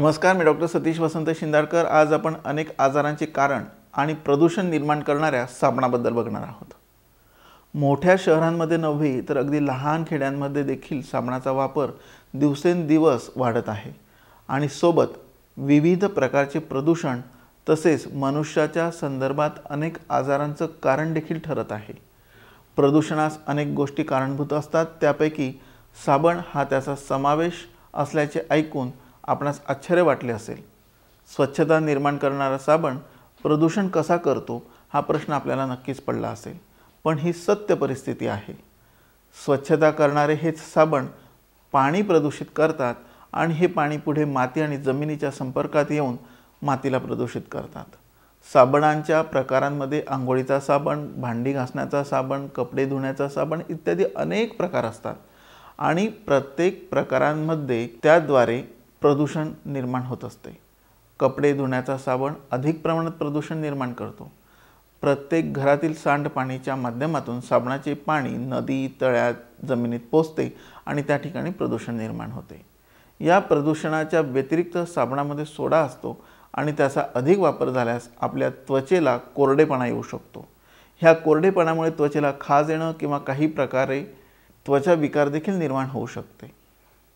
नमस्कार मी डॉक्टर सतीश वसंत शिंदाडकर आज आपण अनेक आजारांचे कारण आणि प्रदूषण निर्माण करणाऱ्या साबणाबद्दल बघणार आहोत मोठ्या शहरांमध्ये नव्हे तर अगदी लहान खेड्यांमध्ये देखील साबणाचा वापर दिवसेंदिवस वाढत आहे आणि सोबत विविध प्रकारचे प्रदूषण तसेच मनुष्याच्या संदर्भात अनेक आजारांचं कारण देखील ठरत आहे प्रदूषणास अनेक गोष्टी कारणभूत असतात त्यापैकी साबण हा त्याचा समावेश असल्याचे ऐकून आपणास आश्चर्य वाटले असेल स्वच्छता निर्माण करणारा साबण प्रदूषण कसा करतो हा प्रश्न आपल्याला नक्कीच पडला असेल पण ही सत्य परिस्थिती आहे स्वच्छता करणारे हेच साबण पाणी प्रदूषित करतात आणि हे पाणी पुढे माती आणि जमिनीच्या संपर्कात येऊन मातीला प्रदूषित करतात साबणांच्या प्रकारांमध्ये आंघोळीचा साबण भांडी घासण्याचा साबण कपडे धुण्याचा साबण इत्यादी अनेक प्रकार असतात आणि प्रत्येक प्रकारांमध्ये त्याद्वारे प्रदूषण निर्माण होत असते कपडे धुण्याचा साबण अधिक प्रमाणात प्रदूषण निर्माण करतो प्रत्येक घरातील सांडपाणीच्या माध्यमातून साबणाचे पाणी नदी तळ्या जमिनीत पोचते आणि त्या ठिकाणी प्रदूषण निर्माण होते या प्रदूषणाच्या व्यतिरिक्त साबणामध्ये सोडा असतो आणि त्याचा अधिक वापर झाल्यास आपल्या त्वचेला कोरडेपणा येऊ शकतो ह्या कोरडेपणामुळे त्वचेला खाज येणं किंवा काही प्रकारे त्वचा विकार देखील निर्माण होऊ शकते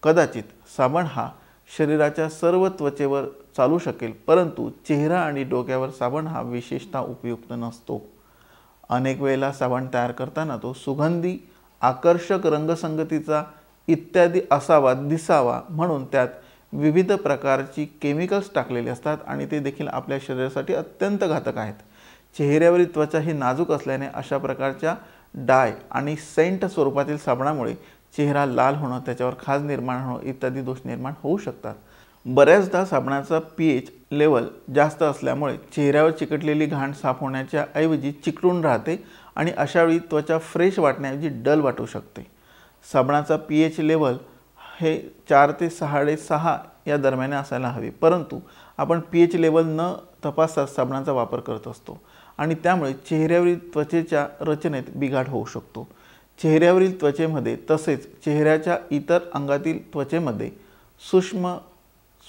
कदाचित साबण हा शरीराच्या सर्व त्वचेवर चालू शकेल परंतु चेहरा आणि डोक्यावर साबण हा विशेषतः उपयुक्त नसतो अनेक वेळेला साबण तयार करताना तो सुगंधी आकर्षक रंगसंगतीचा इत्यादी असावा दिसावा म्हणून त्यात विविध प्रकारची केमिकल्स टाकलेली असतात आणि ते देखील आपल्या शरीरासाठी अत्यंत घातक आहेत चेहऱ्यावरील त्वचा ही नाजूक असल्याने अशा प्रकारच्या डाय आणि सेंट स्वरूपातील साबणामुळे चेहरा लाल होणं त्याच्यावर खाज निर्माण होणं इत्यादी दोष निर्माण होऊ शकतात बऱ्याचदा साबणाचा पी एच लेवल जास्त असल्यामुळे चेहऱ्यावर चिकटलेली घाण साफ होण्याच्या ऐवजी चिकटून राहते आणि अशावेळी त्वचा फ्रेश वाटण्याऐवजी डल वाटू शकते साबणाचा पी एच लेवल हे चार ते सहा या दरम्यान असायला हवे परंतु आपण पी एच लेवल न तपासता साबणाचा वापर करत असतो आणि त्यामुळे चेहऱ्यावरील त्वचेच्या रचनेत बिघाड होऊ शकतो चेहऱ्यावरील त्वचेमध्ये तसेच चेहऱ्याच्या इतर अंगातील त्वचेमध्ये सूक्ष्म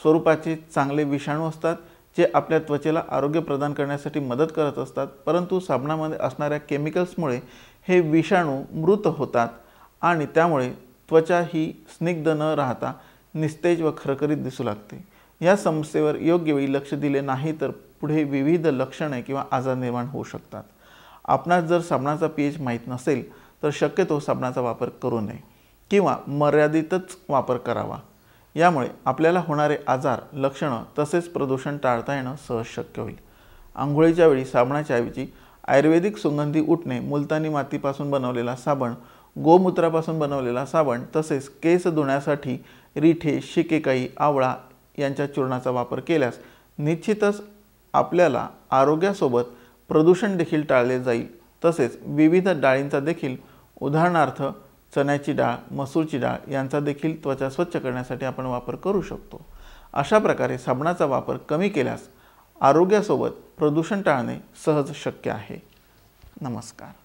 स्वरूपाचे चांगले विषाणू असतात जे आपल्या त्वचेला आरोग्य प्रदान करण्यासाठी मदत करत असतात परंतु साबणामध्ये असणाऱ्या केमिकल्समुळे हे विषाणू मृत होतात आणि त्यामुळे त्वचा ही स्निग्ध न राहता निस्तेज व खरखरीत दिसू लागते या समस्येवर योग्य वेळी लक्ष दिले नाही तर पुढे विविध लक्षणे किंवा आजार निर्माण होऊ शकतात आपणास जर साबणाचा पी एच माहीत नसेल तर शक्यतो साबणाचा वापर करू नये किंवा मर्यादितच वापर करावा यामुळे आपल्याला होणारे आजार लक्षणं तसेच प्रदूषण टाळता येणं सहज शक्य होईल आंघोळीच्या वेळी साबणाच्या ऐवजी आयुर्वेदिक सुगंधी उठणे मुलतानी मातीपासून बनवलेला साबण गोमूत्रापासून बनवलेला साबण तसेच केस धुण्यासाठी रिठे शिकेकाई आवळा यांच्या चूर्णाचा वापर केल्यास निश्चितच आपल्याला आरोग्यासोबत प्रदूषण देखील टाळले जाईल तसेच विविध डाळींचा देखील उदाहरणार्थ चण्याची डाळ मसूरची डाळ यांचा देखील त्वचा स्वच्छ करण्यासाठी आपण वापर करू शकतो अशा प्रकारे साबणाचा वापर कमी केल्यास आरोग्यासोबत प्रदूषण टाळणे सहज शक्य आहे नमस्कार